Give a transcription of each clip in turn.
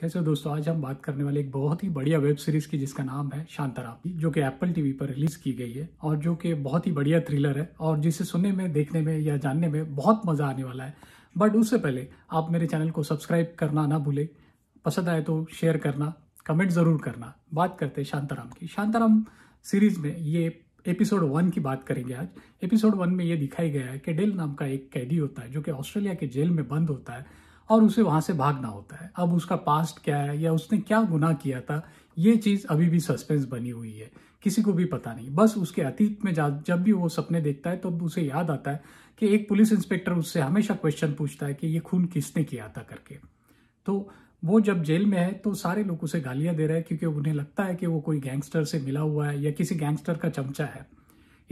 कैसे हो दोस्तों आज हम बात करने वाले एक बहुत ही बढ़िया वेब सीरीज की जिसका नाम है शांताराम जो कि एप्पल टीवी पर रिलीज की गई है और जो कि बहुत ही बढ़िया थ्रिलर है और जिसे सुनने में देखने में या जानने में बहुत मजा आने वाला है बट उससे पहले आप मेरे चैनल को सब्सक्राइब करना ना भूलें पसंद आए तो शेयर करना कमेंट ज़रूर करना बात करते हैं शांताराम की शांताराम सीरीज में ये एपिसोड वन की बात करेंगे आज एपिसोड वन में ये दिखाई गया है कि डेल नाम का एक कैदी होता है जो कि ऑस्ट्रेलिया के जेल में बंद होता है और उसे वहां से भागना होता है अब उसका पास्ट क्या है या उसने क्या गुना किया था ये चीज़ अभी भी सस्पेंस बनी हुई है किसी को भी पता नहीं बस उसके अतीत में जब भी वो सपने देखता है तब तो उसे याद आता है कि एक पुलिस इंस्पेक्टर उससे हमेशा क्वेश्चन पूछता है कि ये खून किसने किया था करके तो वो जब जेल में है तो सारे लोग उसे गालियाँ दे रहे हैं क्योंकि उन्हें लगता है कि वो कोई गैंगस्टर से मिला हुआ है या किसी गैंगस्टर का चमचा है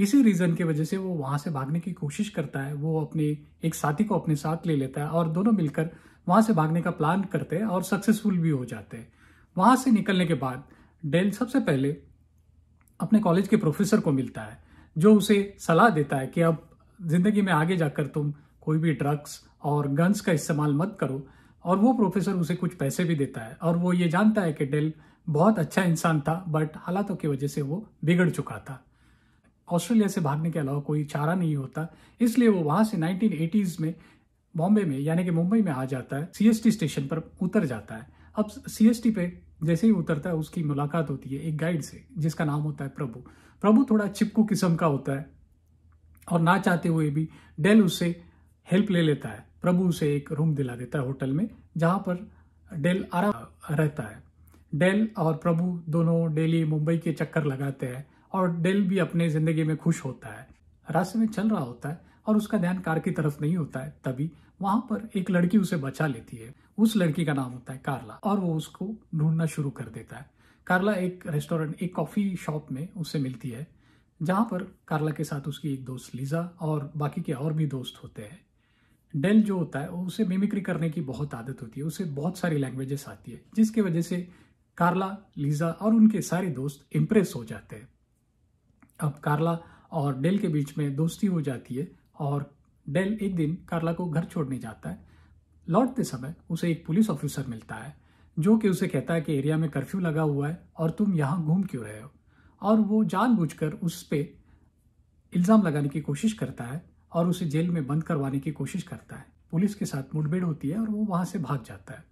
इसी रीज़न की वजह से वो वहां से भागने की कोशिश करता है वो अपने एक साथी को अपने साथ ले लेता है और दोनों मिलकर वहां से भागने का प्लान करते हैं और सक्सेसफुल भी हो जाते हैं वहां से निकलने के बाद डेल सबसे पहले अपने कॉलेज के प्रोफेसर को मिलता है जो उसे सलाह देता है कि अब ज़िंदगी में आगे जाकर तुम कोई भी ड्रग्स और गन्स का इस्तेमाल मत करो और वो प्रोफेसर उसे कुछ पैसे भी देता है और वो ये जानता है कि डेल बहुत अच्छा इंसान था बट हालातों की वजह से वो बिगड़ चुका था ऑस्ट्रेलिया से भागने के अलावा कोई चारा नहीं होता इसलिए वो वहाँ से नाइनटीन में बॉम्बे में यानी कि मुंबई में आ जाता है सीएसटी स्टेशन पर उतर जाता है अब सीएसटी पे जैसे ही उतरता है उसकी मुलाकात होती है एक गाइड से जिसका नाम होता है प्रभु प्रभु थोड़ा चिपकू किस्म का होता है और ना चाहते हुए भी डेल उससे हेल्प ले लेता है प्रभु उसे एक रूम दिला देता है होटल में जहां पर डेल आराम रहता है डेल और प्रभु दोनों डेली मुंबई के चक्कर लगाते हैं और डेल भी अपने ज़िंदगी में खुश होता है रास्ते में चल रहा होता है और उसका ध्यान कार की तरफ नहीं होता है तभी वहां पर एक लड़की उसे बचा लेती है उस लड़की का नाम होता है कार्ला और वो उसको ढूंढना शुरू कर देता है कार्ला एक रेस्टोरेंट एक कॉफ़ी शॉप में उससे मिलती है जहाँ पर कार्ला के साथ उसकी एक दोस्त लीजा और बाकी के और भी दोस्त होते हैं डेल जो होता है उसे मिमिक्री करने की बहुत आदत होती है उसे बहुत सारी लैंग्वेजेस आती है जिसकी वजह से कार्ला लीजा और उनके सारे दोस्त इम्प्रेस हो जाते हैं अब कार्ला और डेल के बीच में दोस्ती हो जाती है और डेल एक दिन कार्ला को घर छोड़ने जाता है लौटते समय उसे एक पुलिस ऑफिसर मिलता है जो कि उसे कहता है कि एरिया में कर्फ्यू लगा हुआ है और तुम यहाँ घूम क्यों रहे हो और वो जानबूझकर उस पर इल्ज़ाम लगाने की कोशिश करता है और उसे जेल में बंद करवाने की कोशिश करता है पुलिस के साथ मुठभेड़ होती है और वो वहाँ से भाग जाता है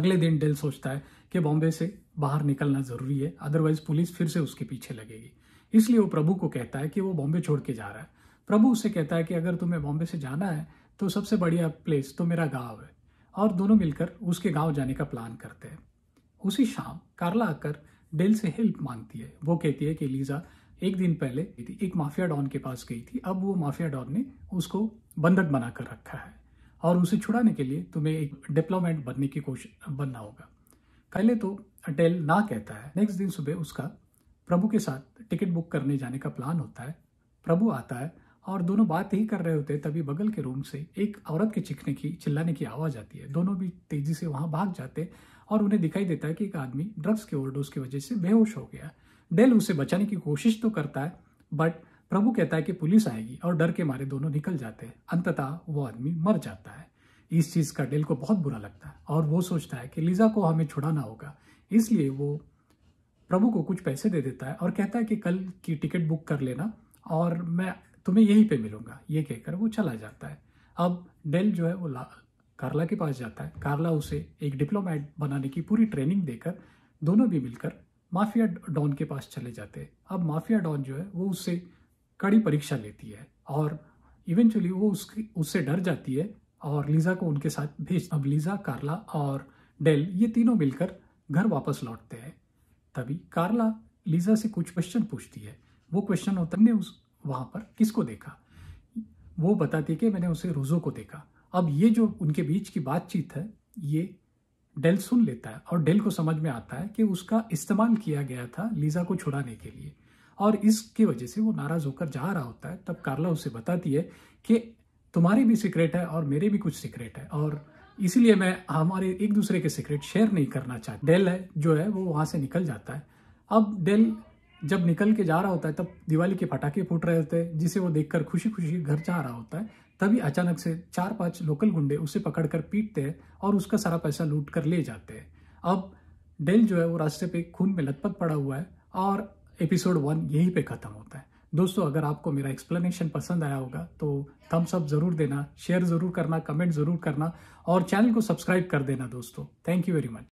अगले दिन डेल सोचता है कि बॉम्बे से बाहर निकलना ज़रूरी है अदरवाइज़ पुलिस फिर से उसके पीछे लगेगी इसलिए वो प्रभु को कहता है कि वो बॉम्बे छोड़ के जा रहा है प्रभु उसे कहता है कि अगर तुम्हें बॉम्बे से जाना है तो सबसे बढ़िया प्लेस तो मेरा गाँव है और दोनों मिलकर उसके गाँव जाने का प्लान करते हैं उसी शाम कार्ला आकर डेल से हेल्प मांगती है वो कहती है कि लीजा एक दिन पहले एक माफिया डॉन के पास गई थी अब वो माफिया डॉन ने उसको बंधक बनाकर रखा है और उसे छुड़ाने के लिए तुम्हें एक डिप्लोमेट बनने की कोशिश बनना होगा पहले तो डेल ना कहता है नेक्स्ट दिन सुबह उसका प्रभु के साथ टिकट बुक करने जाने का प्लान होता है प्रभु आता है और दोनों बात ही कर रहे होते तभी बगल के रूम से एक औरत के चिखने की चिल्लाने की आवाज़ आती है दोनों भी तेज़ी से वहाँ भाग जाते और उन्हें दिखाई देता है कि एक आदमी ड्रग्स के ओवरडोज की वजह से बेहोश हो गया डेल उसे बचाने की कोशिश तो करता है बट प्रभु कहता है कि पुलिस आएगी और डर के मारे दोनों निकल जाते हैं अंततः वो आदमी मर जाता है इस चीज़ का डेल को बहुत बुरा लगता है और वो सोचता है कि लीजा को हमें छुड़ाना होगा इसलिए वो प्रभु को कुछ पैसे दे देता है और कहता है कि कल की टिकट बुक कर लेना और मैं तो मैं यहीं पे मिलूंगा ये कहकर वो चला जाता है अब डेल जो है वो कार्ला के पास जाता है कार्ला उसे एक डिप्लोमेट बनाने की पूरी ट्रेनिंग देकर दोनों भी मिलकर माफिया डॉन के पास चले जाते हैं अब माफिया डॉन जो है वो उससे कड़ी परीक्षा लेती है और इवेंचुअली वो उसकी उससे डर जाती है और लीज़ा को उनके साथ भेज अब लीज़ा कार्ला और डेल ये तीनों मिलकर घर वापस लौटते हैं तभी कार्ला लीज़ा से कुछ क्वेश्चन पूछती है वो क्वेश्चन होता है उस वहाँ पर किसको देखा वो बताती कि मैंने उसे रोज़ो को देखा अब ये जो उनके बीच की बातचीत है ये डेल सुन लेता है और डेल को समझ में आता है कि उसका इस्तेमाल किया गया था लीज़ा को छुड़ाने के लिए और इसके वजह से वो नाराज़ होकर जा रहा होता है तब कार्ला उसे बताती है कि तुम्हारी भी सीक्रेट है और मेरे भी कुछ सीक्रेट है और इसीलिए मैं हमारे एक दूसरे के सीक्रेट शेयर नहीं करना चाहता डेल है जो है वो वहाँ से निकल जाता है अब डेल जब निकल के जा रहा होता है तब दिवाली के पटाखे फूट रहे होते हैं जिसे वो देखकर खुशी खुशी घर जा रहा होता है तभी अचानक से चार पांच लोकल गुंडे उसे पकड़कर पीटते हैं और उसका सारा पैसा लूट कर ले जाते हैं अब डेल जो है वो रास्ते पे खून में लथपथ पड़ा हुआ है और एपिसोड वन यहीं पे ख़त्म होता है दोस्तों अगर आपको मेरा एक्सप्लेनेशन पसंद आया होगा तो थम्स अप ज़रूर देना शेयर ज़रूर करना कमेंट ज़रूर करना और चैनल को सब्सक्राइब कर देना दोस्तों थैंक यू वेरी मच